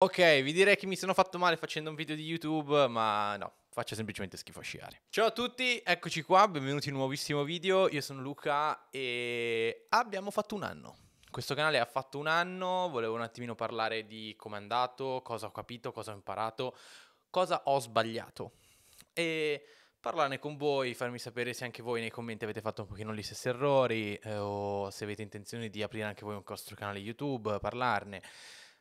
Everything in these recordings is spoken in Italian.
Ok, vi direi che mi sono fatto male facendo un video di YouTube, ma no, faccio semplicemente schifo a sciare. Ciao a tutti, eccoci qua, benvenuti in un nuovissimo video, io sono Luca e abbiamo fatto un anno. Questo canale ha fatto un anno, volevo un attimino parlare di come è andato, cosa ho capito, cosa ho imparato, cosa ho sbagliato. E parlarne con voi, farmi sapere se anche voi nei commenti avete fatto un pochino gli stessi errori eh, o se avete intenzione di aprire anche voi un vostro canale YouTube, parlarne.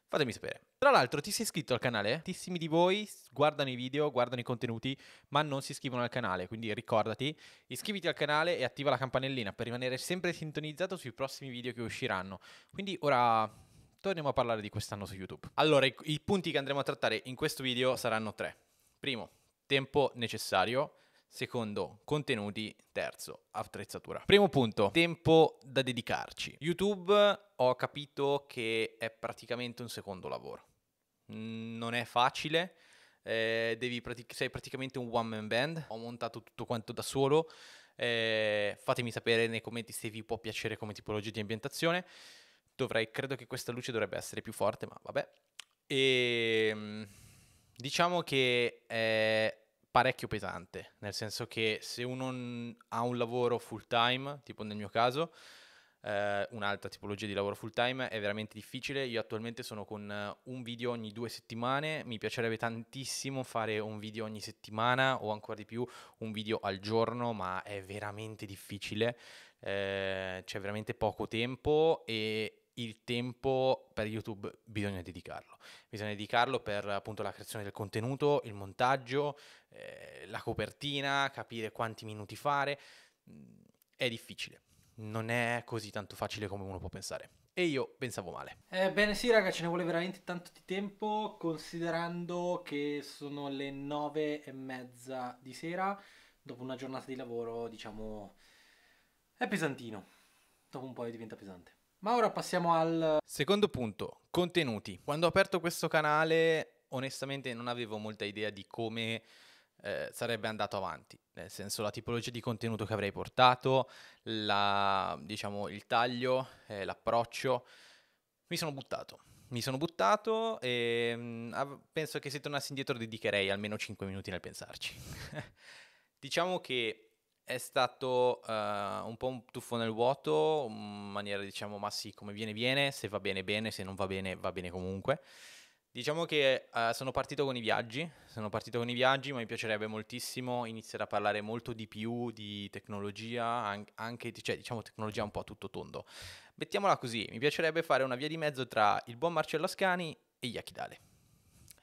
Fatemi sapere. Tra l'altro, ti sei iscritto al canale? Tantissimi di voi guardano i video, guardano i contenuti, ma non si iscrivono al canale, quindi ricordati, iscriviti al canale e attiva la campanellina per rimanere sempre sintonizzato sui prossimi video che usciranno. Quindi ora torniamo a parlare di quest'anno su YouTube. Allora, i, i punti che andremo a trattare in questo video saranno tre. Primo, tempo necessario. Secondo, contenuti. Terzo, attrezzatura. Primo punto, tempo da dedicarci. YouTube ho capito che è praticamente un secondo lavoro. Non è facile, eh, pratic- sei praticamente un one man band. Ho montato tutto quanto da solo. Eh, fatemi sapere nei commenti se vi può piacere come tipologia di ambientazione. Dovrei, credo che questa luce dovrebbe essere più forte, ma vabbè. E ehm, diciamo che eh, parecchio pesante, nel senso che se uno ha un lavoro full time, tipo nel mio caso, eh, un'altra tipologia di lavoro full time è veramente difficile. Io attualmente sono con eh, un video ogni due settimane, mi piacerebbe tantissimo fare un video ogni settimana o ancora di più un video al giorno, ma è veramente difficile, eh, c'è veramente poco tempo e il tempo per YouTube bisogna dedicarlo. Bisogna dedicarlo per appunto la creazione del contenuto, il montaggio, eh, la copertina, capire quanti minuti fare. Mm, è difficile, non è così tanto facile come uno può pensare. E io pensavo male. Ebbene eh, sì raga, ce ne vuole veramente tanto di tempo considerando che sono le nove e mezza di sera. Dopo una giornata di lavoro, diciamo, è pesantino. Dopo un po' diventa pesante. Ma ora passiamo al secondo punto, contenuti. Quando ho aperto questo canale, onestamente non avevo molta idea di come eh, sarebbe andato avanti, nel senso la tipologia di contenuto che avrei portato, la, diciamo, il taglio, eh, l'approccio. Mi sono buttato. Mi sono buttato e mh, mm, penso che se tornassi indietro dedicherei almeno 5 minuti nel pensarci. diciamo che è stato uh, un po' un tuffo nel vuoto, in maniera diciamo ma sì, come viene viene, se va bene bene, se non va bene va bene comunque. Diciamo che uh, sono partito con i viaggi, sono partito con i viaggi, ma mi piacerebbe moltissimo iniziare a parlare molto di più di tecnologia, an- anche cioè, diciamo tecnologia un po' a tutto tondo. Mettiamola così, mi piacerebbe fare una via di mezzo tra il buon Marcello Ascani e gli Yakidale.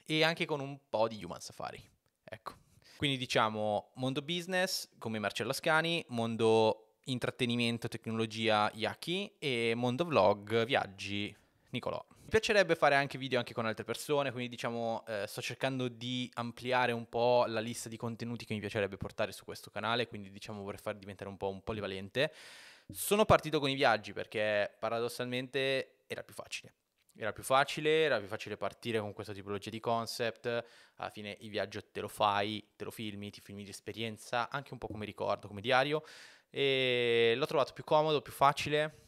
E anche con un po' di Human Safari. Ecco. Quindi diciamo mondo business come Marcello Ascani, mondo intrattenimento, tecnologia, Yaki e mondo vlog, viaggi, Nicolò. Mi piacerebbe fare anche video anche con altre persone, quindi diciamo eh, sto cercando di ampliare un po' la lista di contenuti che mi piacerebbe portare su questo canale, quindi diciamo vorrei far diventare un po' un polivalente. Sono partito con i viaggi perché paradossalmente era più facile era più facile, era più facile partire con questa tipologia di concept, alla fine il viaggio te lo fai, te lo filmi, ti filmi di esperienza, anche un po' come ricordo, come diario, e l'ho trovato più comodo, più facile,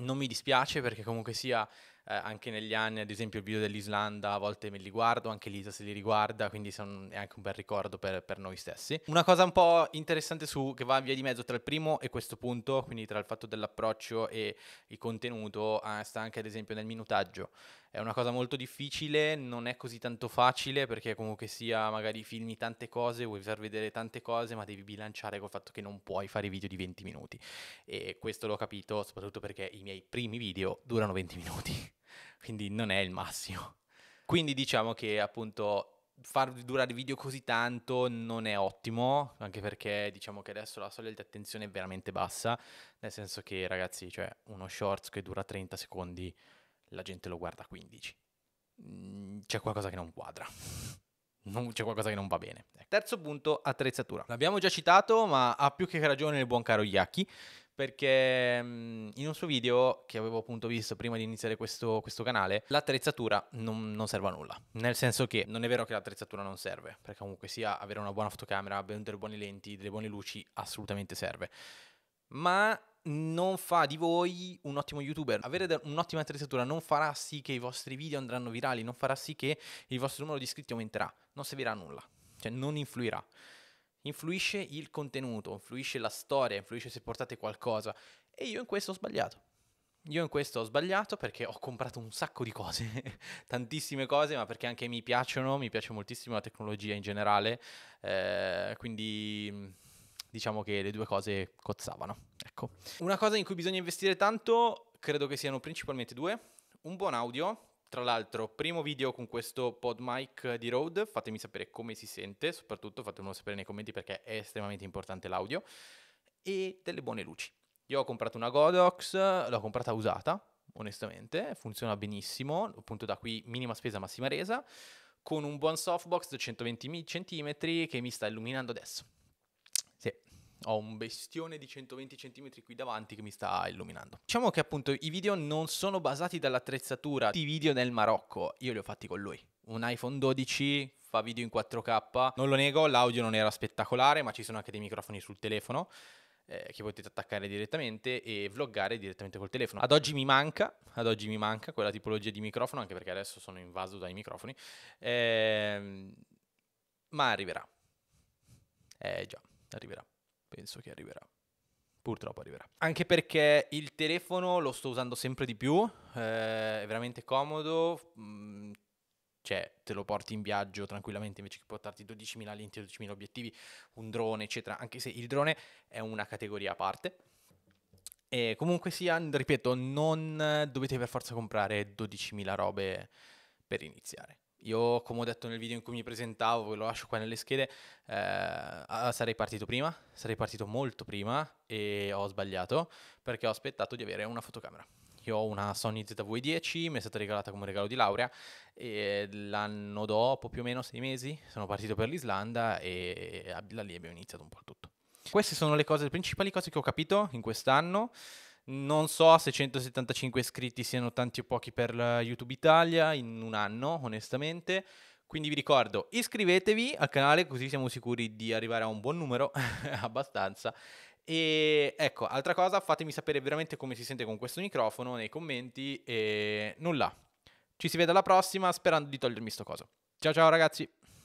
non mi dispiace perché comunque sia eh, anche negli anni, ad esempio il video dell'Islanda a volte me li guardo, anche Lisa se li riguarda, quindi son, è anche un bel ricordo per, per, noi stessi. Una cosa un po' interessante su, che va via di mezzo tra il primo e questo punto, quindi tra il fatto dell'approccio e il contenuto, eh, sta anche ad esempio nel minutaggio. È una cosa molto difficile, non è così tanto facile perché comunque sia magari filmi tante cose, vuoi far vedere tante cose, ma devi bilanciare col fatto che non puoi fare video di 20 minuti. E questo l'ho capito soprattutto perché i miei primi video durano 20 minuti quindi non è il massimo. Quindi diciamo che appunto far durare video così tanto non è ottimo, anche perché diciamo che adesso la soglia di attenzione è veramente bassa, nel senso che ragazzi, cioè uno shorts che dura 30 secondi, la gente lo guarda 15. Mm, c'è qualcosa che non quadra. c'è qualcosa che non va bene. Ecco. Terzo punto, attrezzatura. L'abbiamo già citato, ma ha più che ragione il buon caro Yaki perché in un suo video che avevo appunto visto prima di iniziare questo, questo canale, l'attrezzatura non, non, serve a nulla. Nel senso che non è vero che l'attrezzatura non serve, perché comunque sia avere una buona fotocamera, avere delle buone lenti, delle buone luci, assolutamente serve. Ma non fa di voi un ottimo youtuber. Avere un'ottima attrezzatura non farà sì che i vostri video andranno virali, non farà sì che il vostro numero di iscritti aumenterà, non servirà a nulla, cioè non influirà influisce il contenuto, influisce la storia, influisce se portate qualcosa. E io in questo ho sbagliato. Io in questo ho sbagliato perché ho comprato un sacco di cose, tantissime cose, ma perché anche mi piacciono, mi piace moltissimo la tecnologia in generale, eh, quindi mm, diciamo che le due cose cozzavano. Ecco. Una cosa in cui bisogna investire tanto, credo che siano principalmente due, un buon audio tra l'altro, primo video con questo pod mic di Rode, fatemi sapere come si sente, soprattutto fatemelo sapere nei commenti perché è estremamente importante l'audio, e delle buone luci. Io ho comprato una Godox, l'ho comprata usata, onestamente, funziona benissimo, appunto da qui minima spesa massima resa, con un buon softbox da 120 cm che mi sta illuminando adesso ho un bestione di 120 cm qui davanti che mi sta illuminando. Diciamo che appunto i video non sono basati dall'attrezzatura, di video nel Marocco io li ho fatti con lui. Un iPhone 12 fa video in 4K, non lo nego, l'audio non era spettacolare, ma ci sono anche dei microfoni sul telefono eh, che potete attaccare direttamente e vloggare direttamente col telefono. Ad oggi mi manca, ad oggi mi manca quella tipologia di microfono, anche perché adesso sono invaso dai microfoni, eh, ma arriverà. Eh già, arriverà penso che arriverà. Purtroppo arriverà. Anche perché il telefono lo sto usando sempre di più, eh, è veramente comodo, mm, cioè te lo porti in viaggio tranquillamente invece che portarti 12.000 lenti, 12.000 obiettivi, un drone, eccetera, anche se il drone è una categoria a parte. E comunque sia, ripeto, non dovete per forza comprare 12.000 robe per iniziare. Io, come ho detto nel video in cui mi presentavo, ve lo lascio qua nelle schede, eh, sarei partito prima, sarei partito molto prima e ho sbagliato perché ho aspettato di avere una fotocamera. Io ho una Sony ZV10, mi è stata regalata come regalo di laurea e l'anno dopo, più o meno sei mesi, sono partito per l'Islanda e da lì abbiamo iniziato un po' il tutto. Queste sono le, cose, le principali cose che ho capito in quest'anno. Non so se 175 iscritti siano tanti o pochi per YouTube Italia in un anno, onestamente. Quindi vi ricordo, iscrivetevi al canale così siamo sicuri di arrivare a un buon numero, abbastanza. E ecco, altra cosa, fatemi sapere veramente come si sente con questo microfono nei commenti e nulla. Ci si vede alla prossima sperando di togliermi sto coso. Ciao ciao ragazzi!